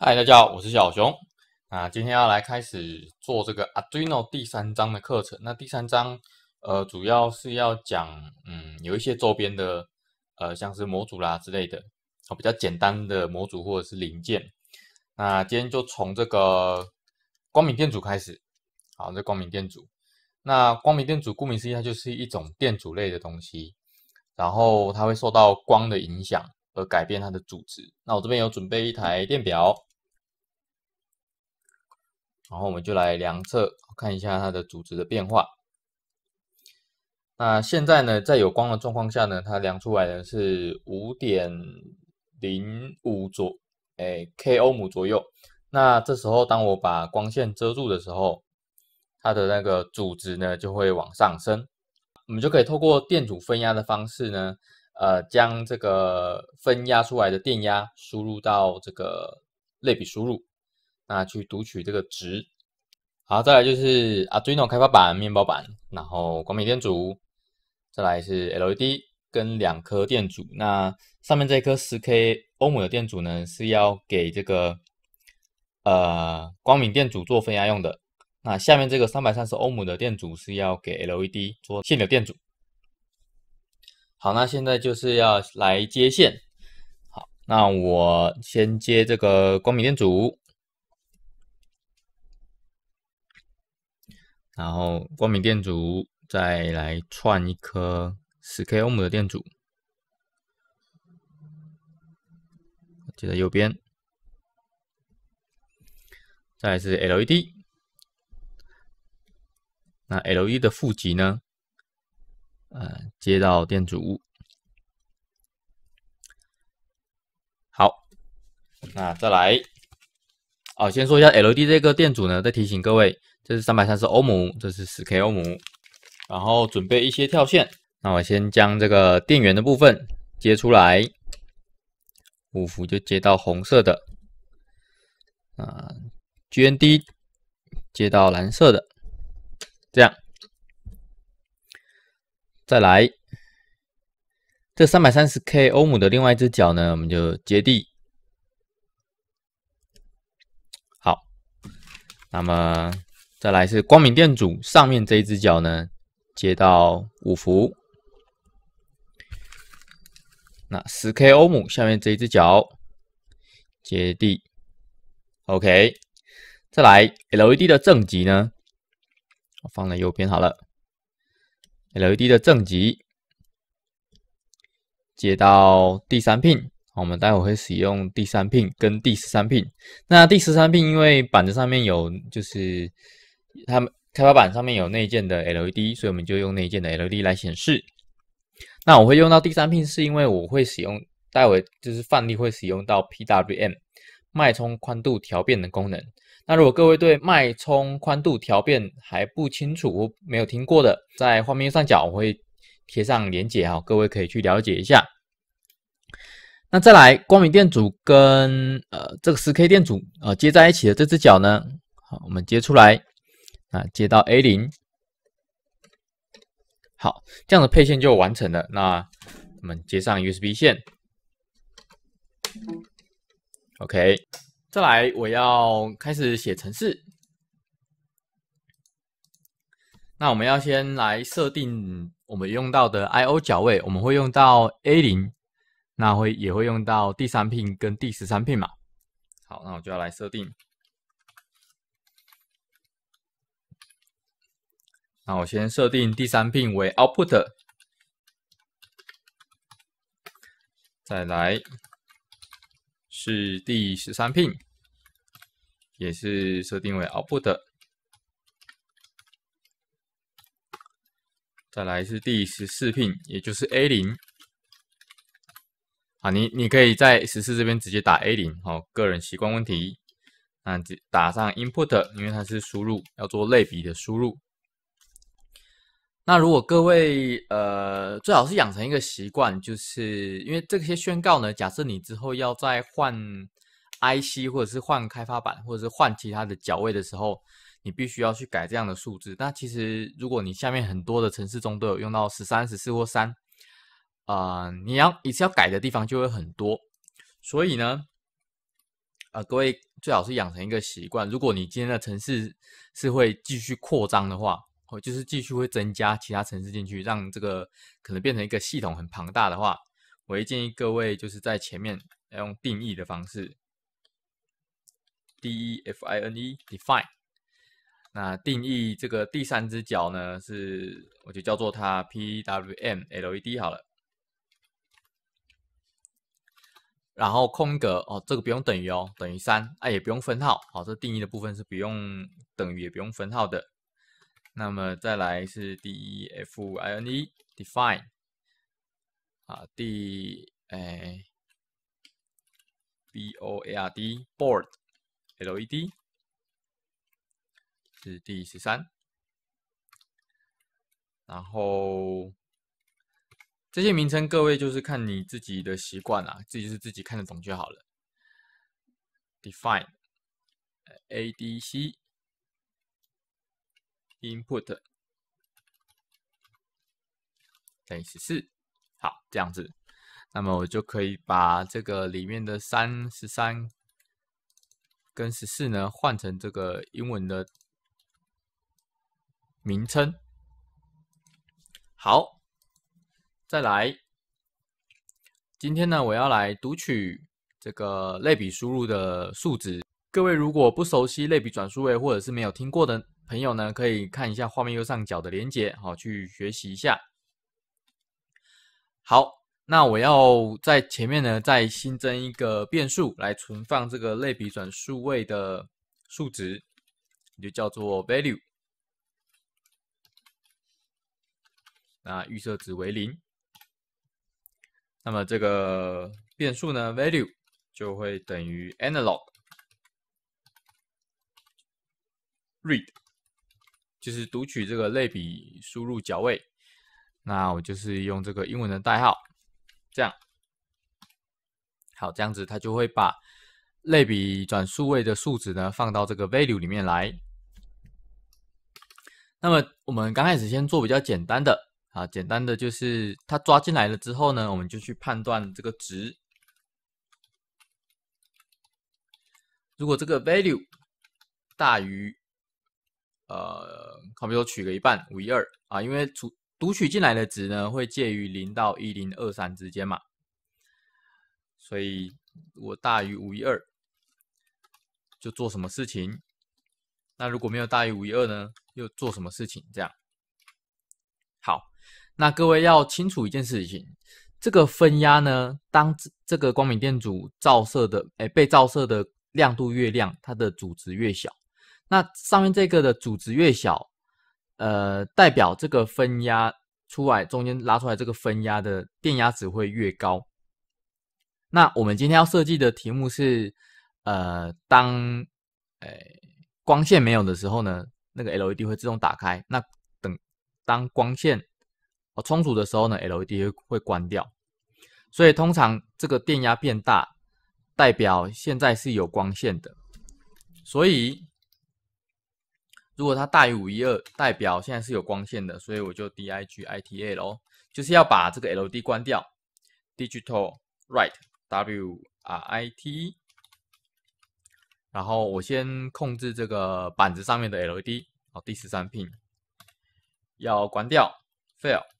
嗨，大家好，我是小熊。啊，今天要来开始做这个 Arduino 第三章的课程。那第三章，呃，主要是要讲，嗯，有一些周边的，呃，像是模组啦之类的，比较简单的模组或者是零件。那今天就从这个光敏电阻开始。好，这光敏电阻。那光明电阻，顾名思义，它就是一种电阻类的东西。然后它会受到光的影响而改变它的阻值。那我这边有准备一台电表。然后我们就来量测看一下它的阻值的变化。那现在呢，在有光的状况下呢，它量出来的是五点零五左，哎，k 欧姆左右。那这时候，当我把光线遮住的时候，它的那个阻值呢就会往上升。我们就可以透过电阻分压的方式呢，呃，将这个分压出来的电压输入到这个类比输入。那去读取这个值，好，再来就是 Arduino 开发板面包板，然后光敏电阻，再来是 LED 跟两颗电阻。那上面这颗十 K 欧姆的电阻呢，是要给这个呃光敏电阻做分压用的。那下面这个三百三十欧姆的电阻是要给 LED 做限流电阻。好，那现在就是要来接线。好，那我先接这个光敏电阻。然后，光敏电阻再来串一颗十 k 欧姆的电阻，接在右边。再是 LED，那 LED 的负极呢？呃，接到电阻。好，那再来，啊，先说一下 LED 这个电阻呢，再提醒各位。这是三百三十欧姆，这是十 k 欧姆，然后准备一些跳线。那我先将这个电源的部分接出来，五伏就接到红色的，啊，GND 接到蓝色的，这样。再来，这三百三十 k 欧姆的另外一只脚呢，我们就接地。好，那么。再来是光明电阻，上面这一只脚呢接到五伏，那十 k 欧姆下面这一只脚接地。OK，再来 LED 的正极呢，放在右边好了。LED 的正极接到第三片，我们待会会使用第三片跟第十三片。那第十三片因为板子上面有就是。他们开发板上面有内建的 LED，所以我们就用内建的 LED 来显示。那我会用到第三片，是因为我会使用待会就是范例会使用到 PWM 脉冲宽度调变的功能。那如果各位对脉冲宽度调变还不清楚、没有听过的，在画面右上角我会贴上连结哈，各位可以去了解一下。那再来，光敏电阻跟呃这个十 k 电阻呃接在一起的这只脚呢，好，我们接出来。啊，接到 A 零，好，这样的配线就完成了。那我们接上 USB 线，OK。再来，我要开始写程式。那我们要先来设定我们用到的 I/O 脚位，我们会用到 A 零，那会也会用到第三片跟第十三片嘛。好，那我就要来设定。那我先设定第三聘为 output，再来是第十三 pin，也是设定为 output，再来是第十四 pin，也就是 A 零。啊，你你可以在十四这边直接打 A 零，好，个人习惯问题。那打上 input，因为它是输入，要做类比的输入。那如果各位呃，最好是养成一个习惯，就是因为这些宣告呢，假设你之后要再换 IC 或者是换开发板或者是换其他的脚位的时候，你必须要去改这样的数字。那其实如果你下面很多的城市中都有用到十三、十四或三，啊，你要一次要改的地方就会很多。所以呢，呃，各位最好是养成一个习惯，如果你今天的城市是会继续扩张的话。哦，就是继续会增加其他城市进去，让这个可能变成一个系统很庞大的话，我会建议各位就是在前面要用定义的方式，d e f i n e define，那定义这个第三只脚呢是，我就叫做它 p w m l e d 好了，然后空格哦，这个不用等于哦，等于三，啊也不用分号哦，这定义的部分是不用等于也不用分号的。那么再来是 D E F I N E，define，啊 d 哎，B O A R D，board，L E D，是第十三，然后这些名称各位就是看你自己的习惯啦，自己是自己看得懂就好了。define，A D C。input 等于十四，好，这样子，那么我就可以把这个里面的三十三跟十四呢换成这个英文的名称。好，再来，今天呢我要来读取这个类比输入的数值。各位如果不熟悉类比转数位，或者是没有听过的，朋友呢，可以看一下画面右上角的连接，好去学习一下。好，那我要在前面呢，再新增一个变数来存放这个类比转数位的数值，就叫做 value。那预设值为零。那么这个变数呢，value 就会等于 analog read。就是读取这个类比输入角位，那我就是用这个英文的代号，这样，好，这样子它就会把类比转数位的数值呢放到这个 value 里面来。那么我们刚开始先做比较简单的啊，简单的就是它抓进来了之后呢，我们就去判断这个值，如果这个 value 大于。呃，好，比说取个一半五一二啊，因为读读取进来的值呢，会介于零到一零二三之间嘛，所以我大于五一二，就做什么事情？那如果没有大于五一二呢，又做什么事情？这样。好，那各位要清楚一件事情，这个分压呢，当这这个光敏电阻照射的，哎，被照射的亮度越亮，它的阻值越小。那上面这个的阻值越小，呃，代表这个分压出来，中间拉出来这个分压的电压值会越高。那我们今天要设计的题目是，呃，当诶光线没有的时候呢，那个 L E D 会自动打开。那等当光线哦充足的时候呢，L E D 会会关掉。所以通常这个电压变大，代表现在是有光线的。所以。如果它大于五一二，代表现在是有光线的，所以我就 D I G I T A L，就是要把这个 L D 关掉。Digital write W R I T E，然后我先控制这个板子上面的 L E D，哦，第十三 pin 要关掉。Fail，fails。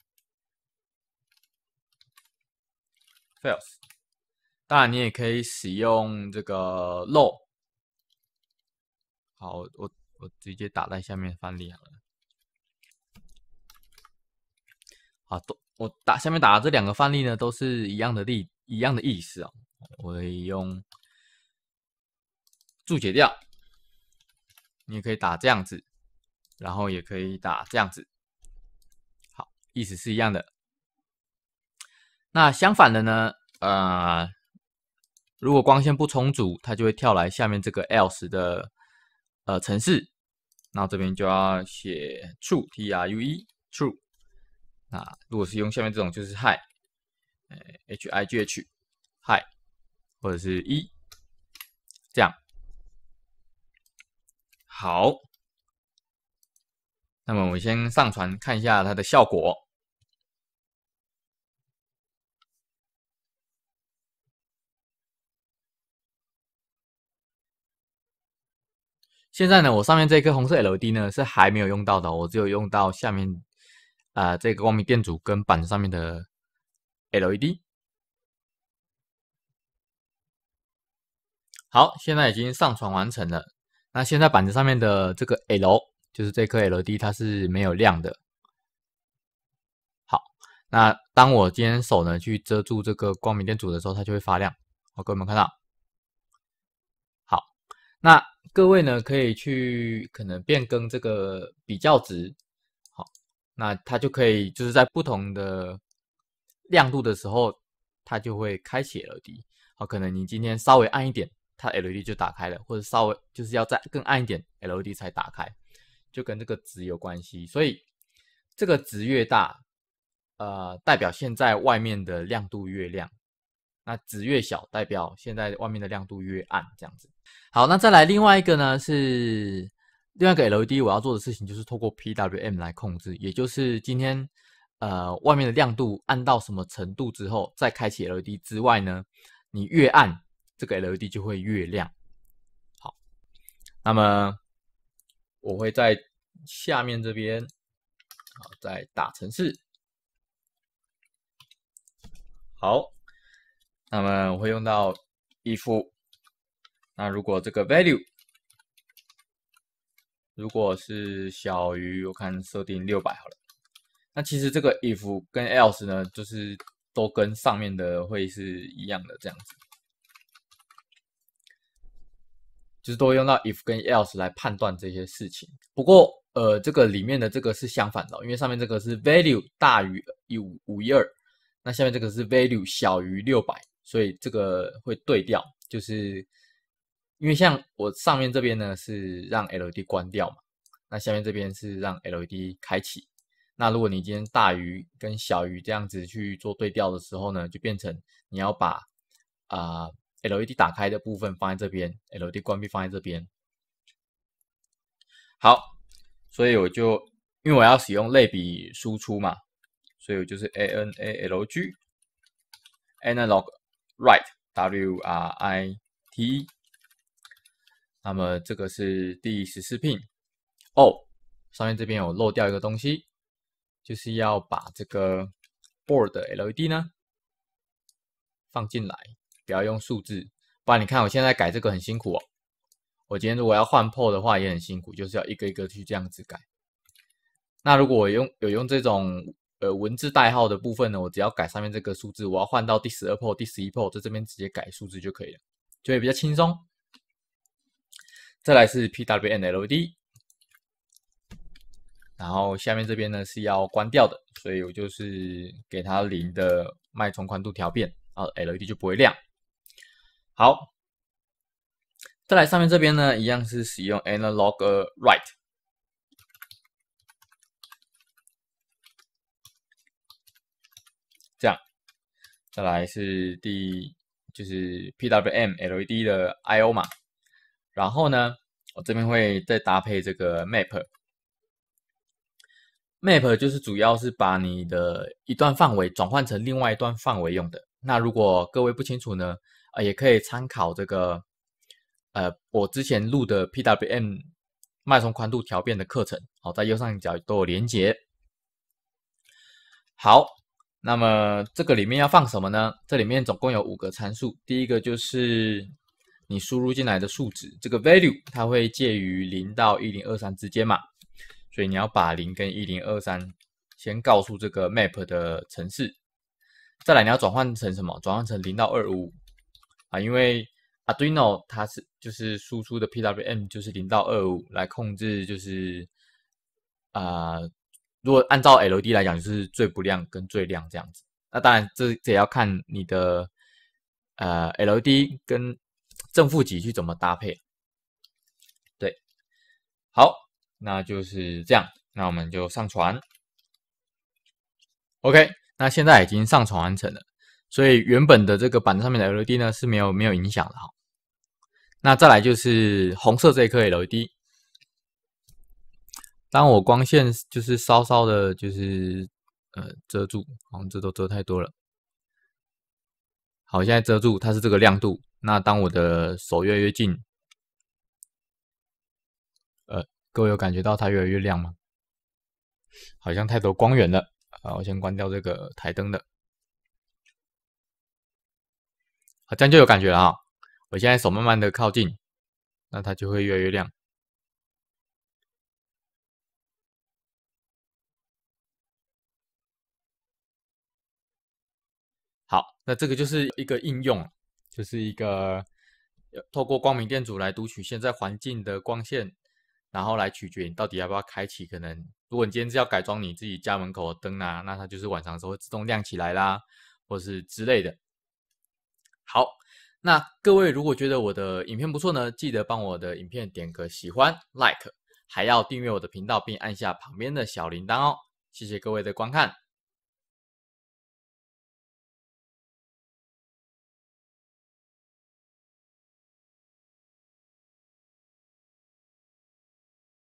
当然你也可以使用这个 low。好，我。我直接打在下面范例好了。好，都我打下面打的这两个范例呢，都是一样的例，一样的意思哦。我用注解掉，你也可以打这样子，然后也可以打这样子。好，意思是一样的。那相反的呢？呃，如果光线不充足，它就会跳来下面这个 else 的。呃，城市，那这边就要写 true，true。那如果是用下面这种，就是 high，h i g h h i g h 或者是一，这样。好，那么我们先上传看一下它的效果。现在呢，我上面这颗红色 LED 呢是还没有用到的，我只有用到下面啊这个光明电阻跟板子上面的 LED。好，现在已经上传完成了。那现在板子上面的这个 L，就是这颗 LED，它是没有亮的。好，那当我今天手呢去遮住这个光明电阻的时候，它就会发亮。好，各位有没有看到？好，那。各位呢可以去可能变更这个比较值，好，那它就可以就是在不同的亮度的时候，它就会开启 LED。好，可能你今天稍微暗一点，它 LED 就打开了，或者稍微就是要再更暗一点，LED 才打开，就跟这个值有关系。所以这个值越大，呃，代表现在外面的亮度越亮。那值越小，代表现在外面的亮度越暗，这样子。好，那再来另外一个呢，是另外一个 LED，我要做的事情就是透过 PWM 来控制，也就是今天呃外面的亮度暗到什么程度之后再开启 LED 之外呢，你越暗这个 LED 就会越亮。好，那么我会在下面这边啊再打程式，好。那么我会用到 if，那如果这个 value 如果是小于，我看设定六百好了。那其实这个 if 跟 else 呢，就是都跟上面的会是一样的这样子，就是都用到 if 跟 else 来判断这些事情。不过呃，这个里面的这个是相反的，因为上面这个是 value 大于一五五一二，那下面这个是 value 小于六百。所以这个会对调，就是因为像我上面这边呢是让 LED 关掉嘛，那下面这边是让 LED 开启。那如果你今天大于跟小于这样子去做对调的时候呢，就变成你要把啊 LED 打开的部分放在这边，LED 关闭放在这边。好，所以我就因为我要使用类比输出嘛，所以我就是 A N A L G，Analog。Write W R I T，那么这个是第十四 pin 上面这边有漏掉一个东西，就是要把这个 board LED 呢放进来，不要用数字，不然你看我现在改这个很辛苦哦。我今天如果要换 port 的话也很辛苦，就是要一个一个去这样子改。那如果我用有用这种呃，文字代号的部分呢，我只要改上面这个数字，我要换到第十二 p o r 第十一 p o r 在这边直接改数字就可以了，就会比较轻松。再来是 p w n LED，然后下面这边呢是要关掉的，所以我就是给它零的脉冲宽度调变，然后 LED 就不会亮。好，再来上面这边呢，一样是使用 analog write。再来是第就是 P W M L E D 的 I O 嘛，然后呢，我这边会再搭配这个 Map，Map 就是主要是把你的一段范围转换成另外一段范围用的。那如果各位不清楚呢，啊也可以参考这个，呃，我之前录的 P W M 脉冲宽度调变的课程，好，在右上角都有连接。好。那么这个里面要放什么呢？这里面总共有五个参数。第一个就是你输入进来的数值，这个 value 它会介于零到一零二三之间嘛，所以你要把零跟一零二三先告诉这个 map 的程式。再来你要转换成什么？转换成零到二五啊，因为 Arduino 它是就是输出的 PWM 就是零到二五来控制，就是啊。如果按照 L D 来讲，就是最不亮跟最亮这样子。那当然，这也要看你的呃 L D 跟正负极去怎么搭配。对，好，那就是这样。那我们就上传。OK，那现在已经上传完成了，所以原本的这个板子上面的 L D 呢是没有没有影响的哈。那再来就是红色这一颗 L D。当我光线就是稍稍的，就是呃遮住，好像这都遮太多了。好，现在遮住它是这个亮度。那当我的手越来越近，呃，各位有感觉到它越来越亮吗？好像太多光源了，好，我先关掉这个台灯的，好样就有感觉了啊。我现在手慢慢的靠近，那它就会越来越亮。那这个就是一个应用，就是一个透过光敏电阻来读取现在环境的光线，然后来取决你到底要不要开启。可能如果你今天是要改装你自己家门口的灯啊，那它就是晚上时候会自动亮起来啦，或是之类的。好，那各位如果觉得我的影片不错呢，记得帮我的影片点个喜欢 Like，还要订阅我的频道并按下旁边的小铃铛哦。谢谢各位的观看。